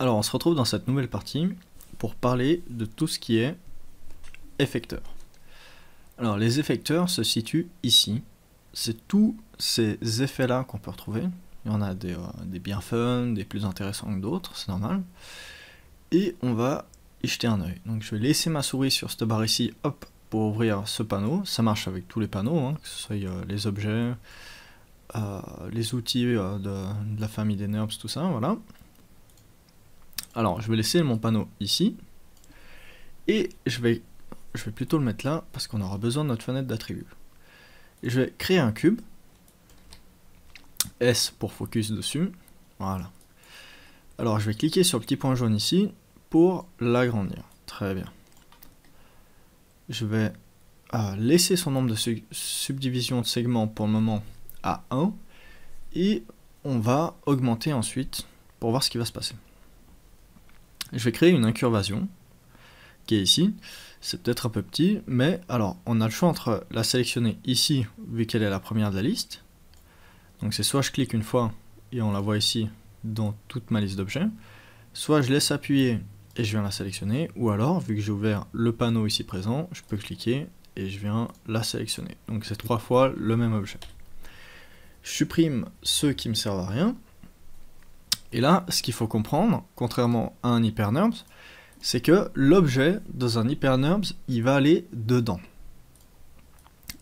Alors on se retrouve dans cette nouvelle partie pour parler de tout ce qui est effecteur. Alors les effecteurs se situent ici. C'est tous ces effets-là qu'on peut retrouver. Il y en a des, euh, bien fun, des plus intéressants que d'autres, c'est normal. Et on va y jeter un œil. Donc je vais laisser ma souris sur cette barre ici, hop, pour ouvrir ce panneau. Ça marche avec tous les panneaux, hein, que ce soit euh, les objets, euh, les outils de, la famille des nerfs, tout ça, voilà. Alors, je vais laisser mon panneau ici. Et je vais, je vais plutôt le mettre là, parce qu'on aura besoin de notre fenêtre d'attributs. Je vais créer un cube. S pour focus dessus. Voilà. Alors, je vais cliquer sur le petit point jaune ici pour l'agrandir. Très bien. Je vais euh, laisser son nombre de subdivisions de segments pour le moment à 1. Et on va augmenter ensuite pour voir ce qui va se passer. Je vais créer une incurvation qui est ici. C'est peut-être un peu petit, mais alors on a le choix entre la sélectionner ici, vu qu'elle est la première de la liste. Donc c'est soit je clique une fois et on la voit ici dans toute ma liste d'objets, soit je laisse appuyer et je viens la sélectionner, ou alors, vu que j'ai ouvert le panneau ici présent, je peux cliquer et je viens la sélectionner. Donc c'est trois fois le même objet. Je supprime ceux qui me servent à rien. Et là, ce qu'il faut comprendre, contrairement à un HyperNURBS, c'est que l'objet dans un hypernerbs, il va aller dedans.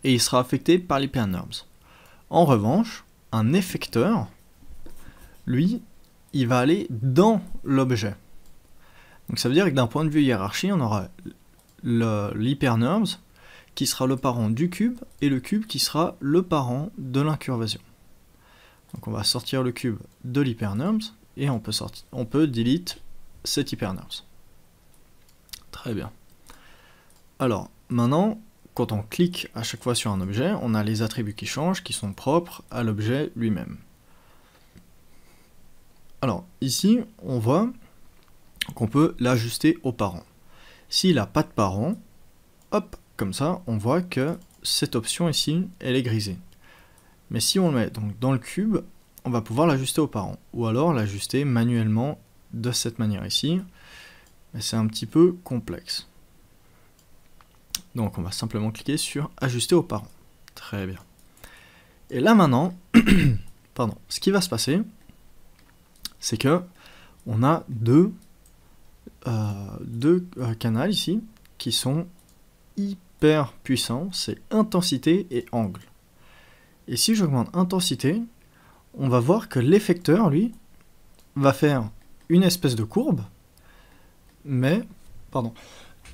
Et il sera affecté par l'HyperNURBS. En revanche, un effecteur, lui, il va aller dans l'objet. Donc ça veut dire que d'un point de vue hiérarchie, on aura l'HyperNURBS, qui sera le parent du cube et le cube qui sera le parent de l'incurvation. Donc on va sortir le cube de l'HyperNURBS, et on peut, sortir, on peut delete cet HyperNurse. Très bien. Alors, maintenant, quand on clique à chaque fois sur un objet, on a les attributs qui changent, qui sont propres à l'objet lui-même. Alors, ici, on voit qu'on peut l'ajuster aux parents. S'il n'a pas de parents, hop, comme ça, on voit que cette option ici, elle est grisée. Mais si on le met donc dans le cube, on va pouvoir l'ajuster aux parents. Ou alors l'ajuster manuellement de cette manière ici. Mais c'est un petit peu complexe. Donc on va simplement cliquer sur ajuster aux parents. Très bien. Et là maintenant, pardon, ce qui va se passer, c'est que on a deux, euh, deux euh, canaux ici qui sont hyper puissants, c'est intensité et angle. Et si j'augmente intensité, on va voir que l'effecteur, lui, va faire une espèce de courbe, mais... Pardon.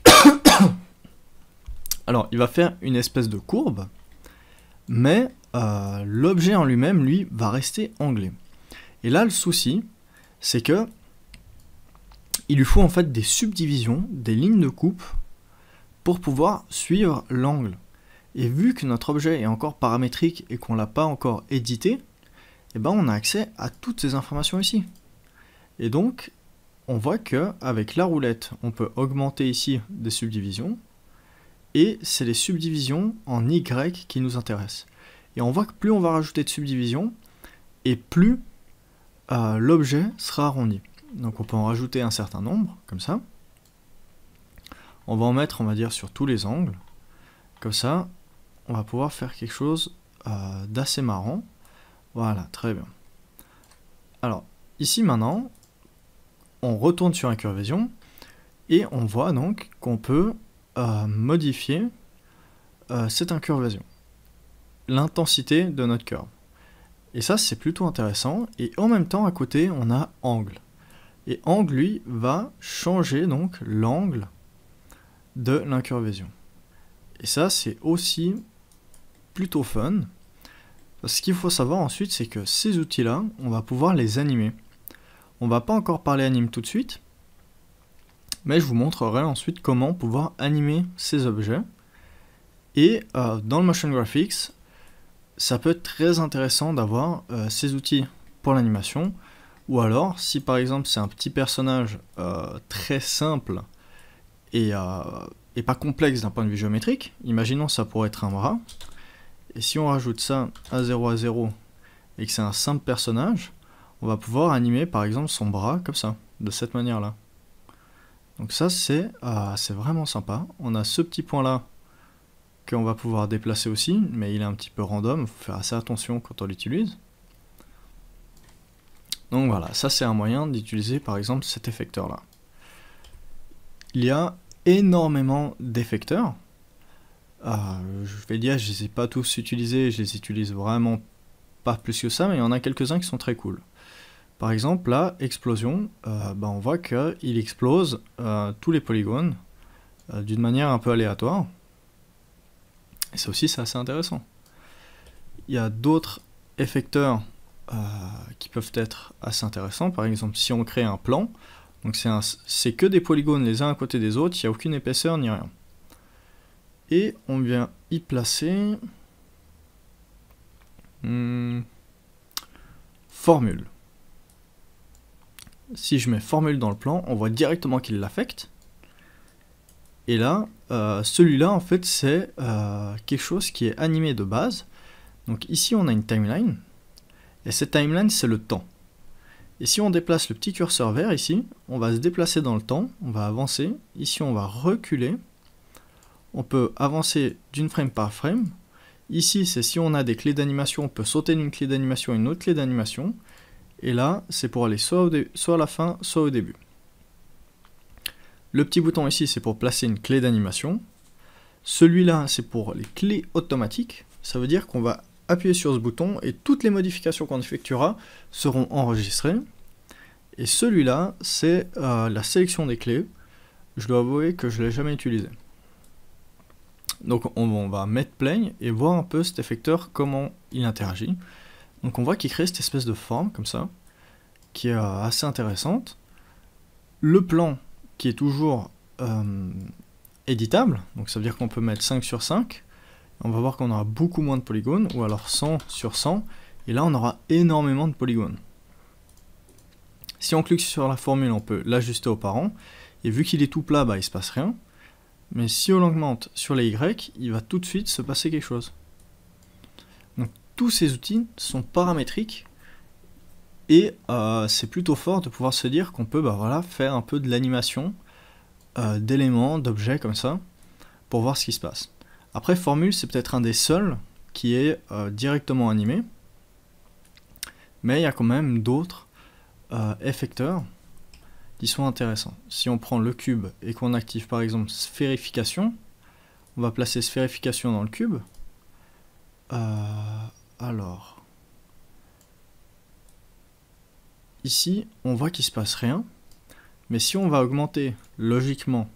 Alors, il va faire une espèce de courbe, mais euh, l'objet en lui-même, lui, va rester anglais. Et là, le souci, c'est que il lui faut en fait des subdivisions, des lignes de coupe, pour pouvoir suivre l'angle. Et vu que notre objet est encore paramétrique et qu'on ne l'a pas encore édité, eh ben, on a accès à toutes ces informations ici. Et donc, on voit que avec la roulette, on peut augmenter ici des subdivisions, et c'est les subdivisions en Y qui nous intéressent. Et on voit que plus on va rajouter de subdivisions, et plus euh, l'objet sera arrondi. Donc on peut en rajouter un certain nombre, comme ça. On va en mettre, on va dire, sur tous les angles. Comme ça, on va pouvoir faire quelque chose euh, d'assez marrant. Voilà, très bien. Alors, ici maintenant, on retourne sur incurvation et on voit donc qu'on peut euh, modifier euh, cette incurvation, l'intensité de notre curve. Et ça, c'est plutôt intéressant. Et en même temps, à côté, on a angle. Et angle, lui, va changer donc l'angle de l'incurvation. Et ça, c'est aussi plutôt fun. Ce qu'il faut savoir ensuite, c'est que ces outils-là, on va pouvoir les animer. On va pas encore parler anime tout de suite, mais je vous montrerai ensuite comment pouvoir animer ces objets. Et euh, dans le motion graphics, ça peut être très intéressant d'avoir euh, ces outils pour l'animation. Ou alors, si par exemple c'est un petit personnage euh, très simple et, et pas complexe d'un point de vue géométrique, imaginons ça pourrait être un bras, et si on rajoute ça à 0 à 0 et que c'est un simple personnage, on va pouvoir animer par exemple son bras comme ça, de cette manière-là. Donc ça c'est ah, vraiment sympa. On a ce petit point-là qu'on va pouvoir déplacer aussi, mais il est un petit peu random, il faut faire assez attention quand on l'utilise. Donc voilà, ça c'est un moyen d'utiliser par exemple cet effecteur là. Il y a énormément d'effecteurs, ah, je vais dire, je les ai pas tous utilisés, je les utilise vraiment pas plus que ça, mais il y en a quelques-uns qui sont très cool. Par exemple, là, explosion, euh, bah, on voit qu'il explose euh, tous les polygones euh, d'une manière un peu aléatoire. Et ça aussi, c'est assez intéressant. Il y a d'autres effecteurs qui peuvent être assez intéressants. Par exemple, si on crée un plan, donc c'est que des polygones les uns à côté des autres, il n'y a aucune épaisseur ni rien et on vient y placer hmm, formule. Si je mets formule dans le plan, on voit directement qu'il l'affecte. Et là, euh, celui-là, en fait, c'est euh, quelque chose qui est animé de base. Donc ici, on a une timeline. Et cette timeline, c'est le temps. Et si on déplace le petit curseur vert ici, on va se déplacer dans le temps, on va avancer. Ici, on va reculer on peut avancer d'une frame par frame. Ici, c'est si on a des clés d'animation, on peut sauter d'une clé d'animation à une autre clé d'animation. Et là, c'est pour aller soit, à la fin, soit au début. Le petit bouton ici, c'est pour placer une clé d'animation. Celui-là, c'est pour les clés automatiques. Ça veut dire qu'on va appuyer sur ce bouton et toutes les modifications qu'on effectuera seront enregistrées. Et celui-là, c'est euh, la sélection des clés. Je dois avouer que je ne l'ai jamais utilisé. Donc on, va mettre plane et voir un peu cet effecteur, comment il interagit. Donc on voit qu'il crée cette espèce de forme comme ça, qui est euh, assez intéressante. Le plan qui est toujours euh, éditable, donc ça veut dire qu'on peut mettre 5 sur 5. On va voir qu'on aura beaucoup moins de polygones, ou alors 100 sur 100, et là on aura énormément de polygones. Si on clique sur la formule, on peut l'ajuster aux parents, et vu qu'il est tout plat, bah, il se passe rien. Mais si on l'augmente sur les Y, il va tout de suite se passer quelque chose. Donc tous ces outils sont paramétriques et euh, c'est plutôt fort de pouvoir se dire qu'on peut bah, voilà, faire un peu de l'animation euh, d'éléments, d'objets comme ça, pour voir ce qui se passe. Après, Formule, c'est peut-être un des seuls qui est euh, directement animé, mais il y a quand même d'autres effecteurs sont intéressants. Si on prend le cube et qu'on active par exemple sphérification, on va placer sphérification dans le cube. Euh, alors, ici, on voit qu'il se passe rien. Mais si on va augmenter logiquement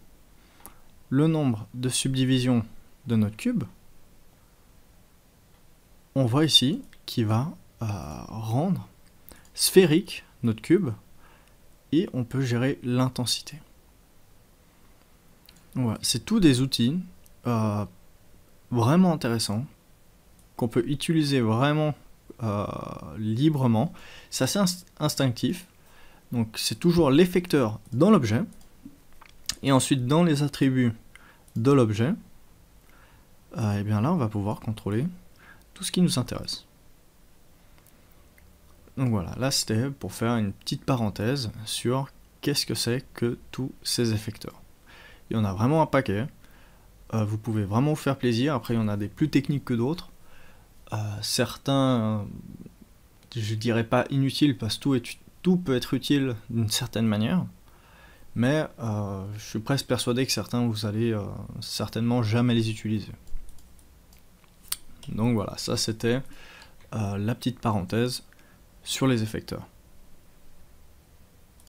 le nombre de subdivisions de notre cube, on voit ici qu'il va euh, rendre sphérique notre cube et on peut gérer l'intensité. Voilà, c'est tous des outils euh, vraiment intéressants qu'on peut utiliser vraiment euh, librement. C'est assez instinctif. Donc c'est toujours l'effecteur dans l'objet et ensuite dans les attributs de l'objet. Euh, bien là on va pouvoir contrôler tout ce qui nous intéresse. Donc voilà, là c'était pour faire une petite parenthèse sur qu'est-ce que c'est que tous ces effecteurs. Il y en a vraiment un paquet, euh, vous pouvez vraiment vous faire plaisir, après il y en a des plus techniques que d'autres. Euh, certains, je dirais pas inutiles parce que tout, tout peut être utile d'une certaine manière, mais euh, je suis presque persuadé que certains vous allez certainement jamais les utiliser. Donc voilà, ça c'était la petite parenthèse sur les effecteurs.